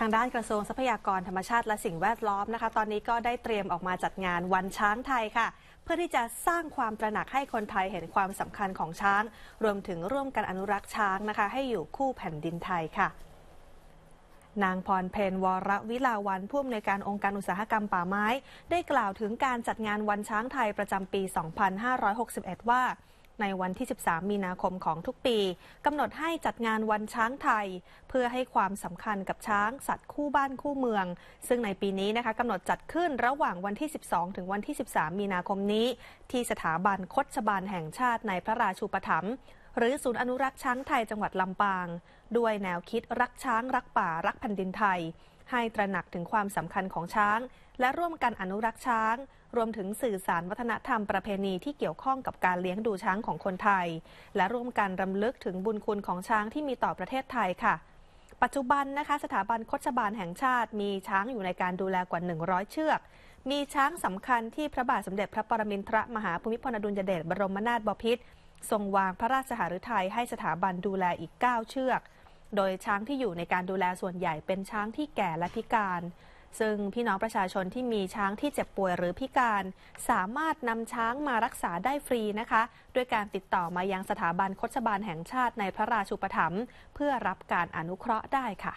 ทางด้านกระทรวงทรัพยากรธรรมชาติและสิ่งแวดล้อมนะคะ ตอนนี้ก็ได้เตรียมออกมาจัดงานวันช้างไทยค่ะ เพื่อที่จะสร้างความตระหนักให้คนไทยเห็นความสำคัญของช้าง รวมถึงร่วมกันอนุรักษ์ช้างนะคะ ให้อยู่คู่แผ่นดินไทยค่ะ นางพรเพนวรวิลาวันผู้อำนวยการองค์การอุตสาหกรรมป่าไม้ ได้กล่าวถึงการจัดงานวันช้างไทยประจำปี 2561 ว่าในวันที่ 13 มีนาคมของทุกปีกำหนดให้จัดงานวันช้างไทย เพื่อให้ความสำคัญกับช้างสัตว์คู่บ้านคู่เมือง ซึ่งในปีนี้นะคะกำหนดจัดขึ้นระหว่างวันที่ 12 ถึงวันที่ 13 มีนาคมนี้ ที่สถาบันคดชบาลแห่งชาติในพระราชูปถัมภ์หรือศูนย์อนุรักษ์ช้างไทยจังหวัดลำปาง ด้วยแนวคิดรักช้างรักป่ารักแผ่นดินไทย ให้ตระหนักถึงความสำคัญของช้าง และร่วมกันอนุรักษ์ช้าง รวมถึงสื่อสารวัฒนธรรมประเพณีที่เกี่ยวข้องกับการเลี้ยงดูช้างของคนไทย และร่วมกันรำลึกถึงบุญคุณของช้างที่มีต่อประเทศไทยค่ะ ปัจจุบันนะคะสถาบันคชบาลแห่งชาติมีช้างอยู่ในการดูแลกว่า 100 เชือก มีช้างสำคัญที่พระบาทสมเด็จพระปรมินทรมหาภูมิพลอดุลยเดชบรมนาถบพิตรทรงวางพระราชหฤทัยให้สถาบันดูแลอีก9 เชือก โดยช้างที่อยู่ในการดูแลส่วนใหญ่เป็นช้างที่แก่และพิการ ซึ่งพี่น้องประชาชนที่มีช้างที่เจ็บป่วยหรือพิการ สามารถนำช้างมารักษาได้ฟรีนะคะด้วยการติดต่อมายังสถาบันคชบาลแห่งชาติในพระราชูปถัมภ์เพื่อรับการอนุเคราะห์ได้ค่ะ